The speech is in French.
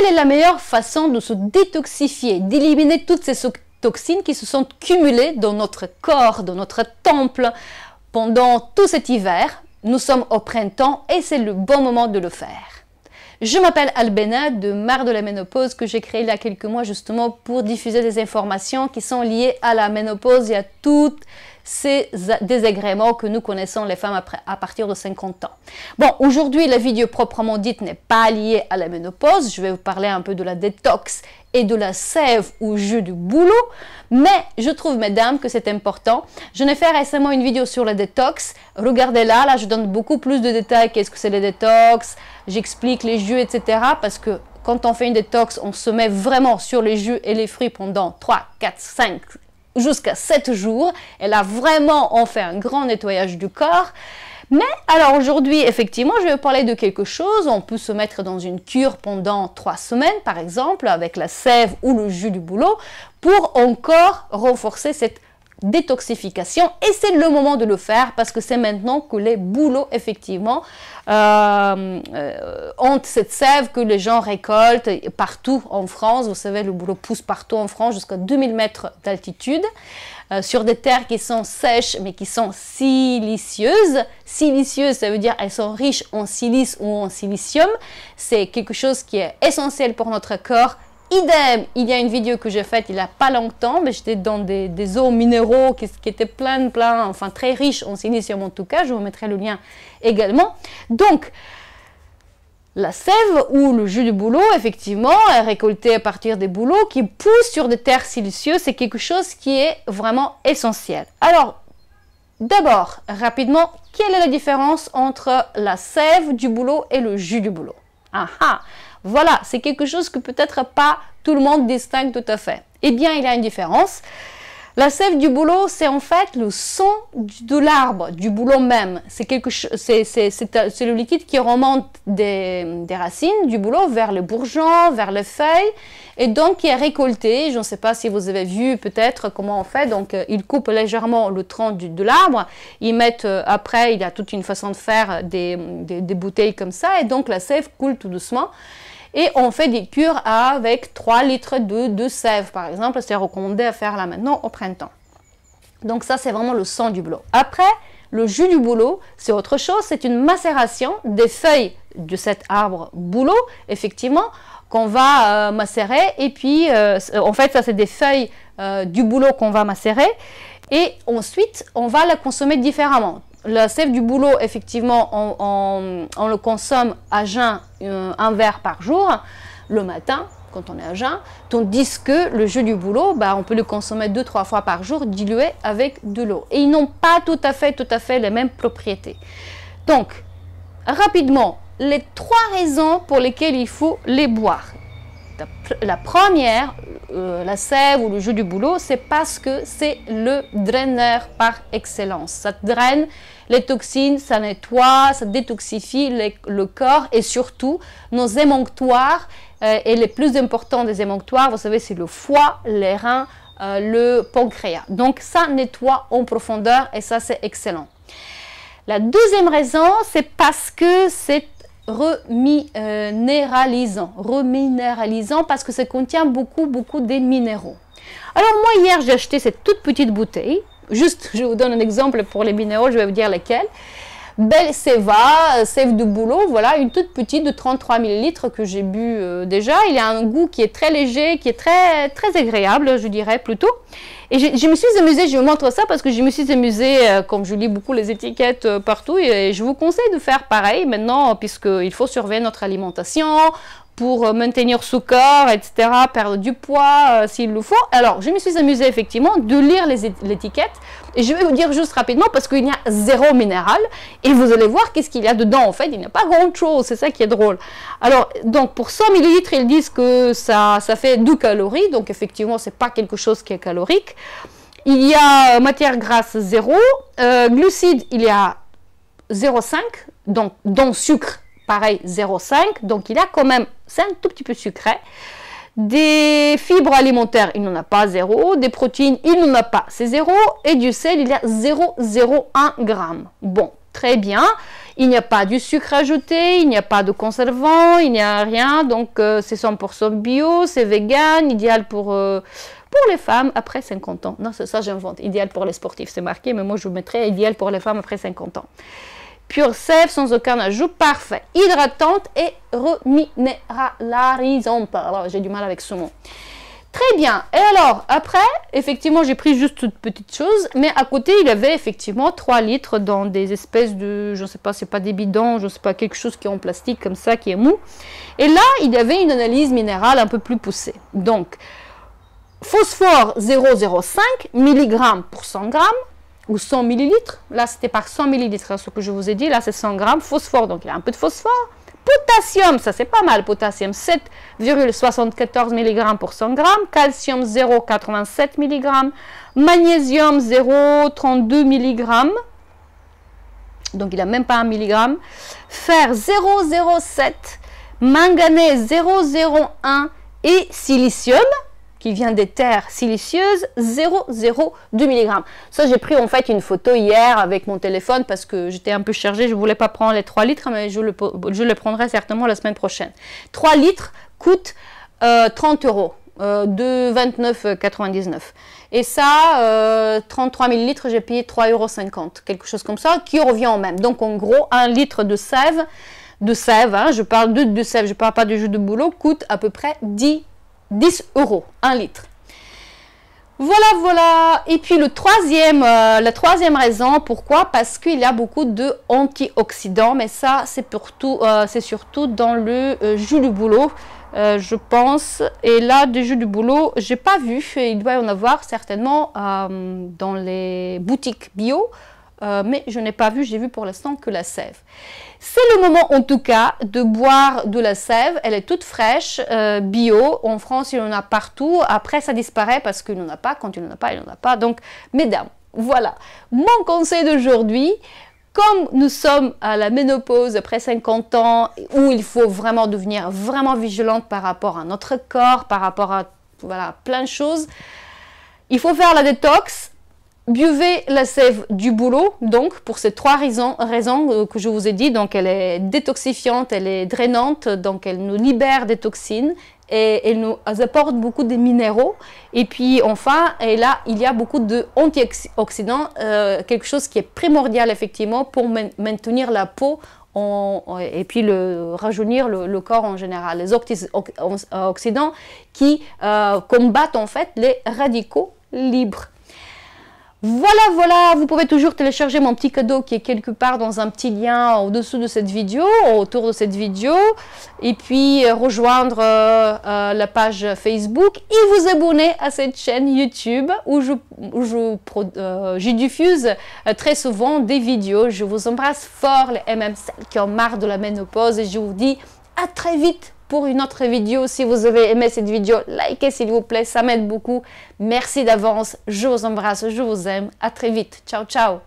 quelle est la meilleure façon de se détoxifier, d'éliminer toutes ces toxines qui se sont cumulées dans notre corps, dans notre temple pendant tout cet hiver Nous sommes au printemps et c'est le bon moment de le faire. Je m'appelle Albena de Mar de la ménopause que j'ai créé il y a quelques mois justement pour diffuser des informations qui sont liées à la ménopause et à toutes ces désagréments que nous connaissons les femmes après, à partir de 50 ans. Bon, aujourd'hui, la vidéo proprement dite n'est pas liée à la ménopause. Je vais vous parler un peu de la détox et de la sève ou jus du boulot. Mais je trouve, mesdames, que c'est important. Je n'ai fait récemment une vidéo sur la détox. Regardez-la, là je donne beaucoup plus de détails. Qu'est-ce que c'est la détox J'explique les jus, etc. Parce que quand on fait une détox, on se met vraiment sur les jus et les fruits pendant 3, 4, 5, jusqu'à 7 jours. Elle a vraiment en fait un grand nettoyage du corps. Mais alors aujourd'hui, effectivement, je vais parler de quelque chose. On peut se mettre dans une cure pendant 3 semaines, par exemple, avec la sève ou le jus du boulot, pour encore renforcer cette détoxification et c'est le moment de le faire parce que c'est maintenant que les boulots effectivement ont euh, euh, cette sève que les gens récoltent partout en France. Vous savez, le boulot pousse partout en France jusqu'à 2000 mètres d'altitude euh, sur des terres qui sont sèches mais qui sont silicieuses. Silicieuses, ça veut dire elles sont riches en silice ou en silicium. C'est quelque chose qui est essentiel pour notre corps Idem, il y a une vidéo que j'ai faite il n'y a pas longtemps, mais j'étais dans des, eaux minéraux qui, étaient plein, plein, enfin très riches en silicium en tout cas. Je vous mettrai le lien également. Donc, la sève ou le jus du boulot, effectivement, est récolté à partir des bouleaux qui poussent sur des terres siliceuses. C'est quelque chose qui est vraiment essentiel. Alors, d'abord, rapidement, quelle est la différence entre la sève du boulot et le jus du boulot ah, ah! Voilà, c'est quelque chose que peut-être pas tout le monde distingue tout à fait. Eh bien, il y a une différence. La sève du boulot, c'est en fait le sang de l'arbre, du boulot même. C'est euh, le liquide qui remonte des, racines du boulot vers le bourgeon, vers les feuilles, et donc qui est récolté. Je ne sais pas si vous avez vu peut-être comment on fait. Donc, euh, ils coupent légèrement le tronc de l'arbre. Ils mettent, euh, après, il y a toute une façon de faire des, des bouteilles comme ça, et donc la sève coule tout doucement. Et on fait des cures avec 3 litres de, de sève, par exemple. C'est recommandé à faire là maintenant au printemps. Donc ça, c'est vraiment le sang du boulot. Après, le jus du bouleau, c'est autre chose, c'est une macération des feuilles de cet arbre bouleau, effectivement, qu'on va euh, macérer. Et puis, euh, en fait, ça, c'est des feuilles euh, du bouleau qu'on va macérer. Et ensuite, on va la consommer différemment la sève du boulot, effectivement, on, le consomme à jeun euh, un verre par jour, le matin, quand on est à jeun, tandis que le jus du boulot, bah, on peut le consommer deux, trois fois par jour, dilué avec de l'eau. Et ils n'ont pas tout à fait, tout à fait les mêmes propriétés. Donc, rapidement, les trois raisons pour lesquelles il faut les boire. La première, euh, la sève ou le jeu du boulot, c'est parce que c'est le draineur par excellence. Ça draine les toxines, ça nettoie, ça détoxifie le corps et surtout nos émonctoires. Euh, et les plus importants des émonctoires, vous savez, c'est le foie, les reins, euh, le pancréas. Donc ça nettoie en profondeur et ça c'est excellent. La deuxième raison, c'est parce que c'est reminéralisant. Reminéralisant parce que ça contient beaucoup, beaucoup des minéraux. Alors moi, hier, j'ai acheté cette toute petite bouteille. Juste, je vous donne un exemple pour les minéraux, je vais vous dire lesquels. Belle Seva, euh, Sève de boulot, voilà, une toute petite de 33 ml que j'ai bu euh, déjà. Il a un goût qui est très léger, qui est très, très agréable, je dirais plutôt. Et je, me suis amusée, je vous montre ça parce que je me suis amusée, euh, comme je lis beaucoup les étiquettes partout, et, et, je vous conseille de faire pareil maintenant, puisqu'il faut surveiller notre alimentation, pour euh, maintenir son corps, etc., perdre du poids euh, s'il le faut. Alors, je me suis amusée effectivement de lire les l'étiquette et je vais vous dire juste rapidement parce qu'il y a zéro minéral et vous allez voir qu'est-ce qu'il y a dedans. En fait, il n'y a pas grand-chose, c'est ça qui est drôle. Alors, donc pour 100 millilitres, ils disent que ça, ça fait 2 calories, donc effectivement, c'est pas quelque chose qui est calorique. Il y a euh, matière grasse 0, glucides, il y a 0,5, donc le sucre, pareil 0,5, donc il y a quand même c'est un tout petit peu sucré. Des fibres alimentaires, il n'en a pas zéro. Des protéines, il n'en a pas, c'est zéro. Et du sel, il y a 0,01 g. Bon, très bien. Il n'y a pas du sucre ajouté, il n'y a pas de conservant, il n'y a rien. Donc, euh, c'est 100% bio, c'est vegan, idéal pour, euh, pour les femmes après 50 ans. Non, c'est ça, j'invente. Idéal pour les sportifs, c'est marqué, mais moi, je vous mettrais idéal pour les femmes après 50 ans pure sève sans aucun ajout, parfait, hydratante et reminéralisante. Alors, j'ai du mal avec ce mot. Très bien. Et alors, après, effectivement, j'ai pris juste toute petite chose, mais à côté, il y avait effectivement 3 litres dans des espèces de, je ne sais pas, c'est pas des bidons, je ne sais pas, quelque chose qui est en plastique comme ça, qui est mou. Et là, il y avait une analyse minérale un peu plus poussée. Donc, phosphore 0,05 mg pour 100 g, ou 100 millilitres. Là, c'était par 100 millilitres, hein, ce que je vous ai dit. Là, c'est 100 grammes. Phosphore, donc il y a un peu de phosphore. Potassium, ça c'est pas mal, potassium 7,74 mg pour 100 g, calcium 0,87 mg, magnésium 0,32 mg, donc il n'a même pas 1 mg, fer 0,07, manganèse 0,01 et silicium qui vient des terres silicieuses, 0,02 mg. Ça, j'ai pris en fait une photo hier avec mon téléphone parce que j'étais un peu chargée, je ne voulais pas prendre les 3 litres, mais je le, je le prendrai certainement la semaine prochaine. 3 litres coûtent 30 euh, euros. Euh, de 29,99. Et ça, 33 euh, 000 litres, j'ai payé 3,50 euros, quelque chose comme ça, qui revient au même. Donc en gros, 1 litre de sève, de sève, hein, je parle de, sève, je parle pas du jus de boulot, coûte à peu près 10 10 euros, 1 litre. Voilà, voilà. Et puis le troisième, euh, la troisième raison, pourquoi Parce qu'il y a beaucoup de antioxydants, mais ça, c'est euh, c'est surtout dans le euh, jus du boulot, je pense. Et là, du jus du boulot, j'ai pas vu. Il doit y en avoir certainement dans les boutiques bio euh, mais je n'ai pas vu, j'ai vu pour l'instant que la sève. C'est le moment en tout cas de boire de la sève, elle est toute fraîche, euh, bio, en France il en a partout, après ça disparaît parce qu'il n'en a pas, quand il n'en a pas, il en a pas. Donc mesdames, voilà, mon conseil d'aujourd'hui, comme nous sommes à la ménopause après 50 ans, où il faut vraiment devenir vraiment vigilante par rapport à notre corps, par rapport à plein de choses, il faut faire la détox, Buvez la sève du boulot, donc pour ces trois raisons, euh, que je vous ai dit. Donc elle est détoxifiante, elle est drainante, donc elle nous libère des toxines et elle nous apporte beaucoup de minéraux. Et puis enfin, et là, il y a beaucoup d'antioxydants, euh, quelque chose qui est primordial effectivement pour maintenir la peau et puis le, rajeunir le, corps en général. Les oxydants qui euh, combattent en fait les radicaux libres. Voilà, voilà, vous pouvez toujours télécharger mon petit cadeau qui est quelque part dans un petit lien au-dessous de cette vidéo, autour de cette vidéo, et puis euh, rejoindre euh, euh, la page Facebook et vous abonner à cette chaîne YouTube où je, diffuse très souvent des vidéos. Je vous embrasse fort, les MMC qui ont marre de la ménopause, et je vous dis à très vite pour une autre vidéo. Si vous avez aimé cette vidéo, likez s'il vous plaît, ça m'aide beaucoup. Merci d'avance, je vous embrasse, je vous aime. À très vite. Ciao, ciao.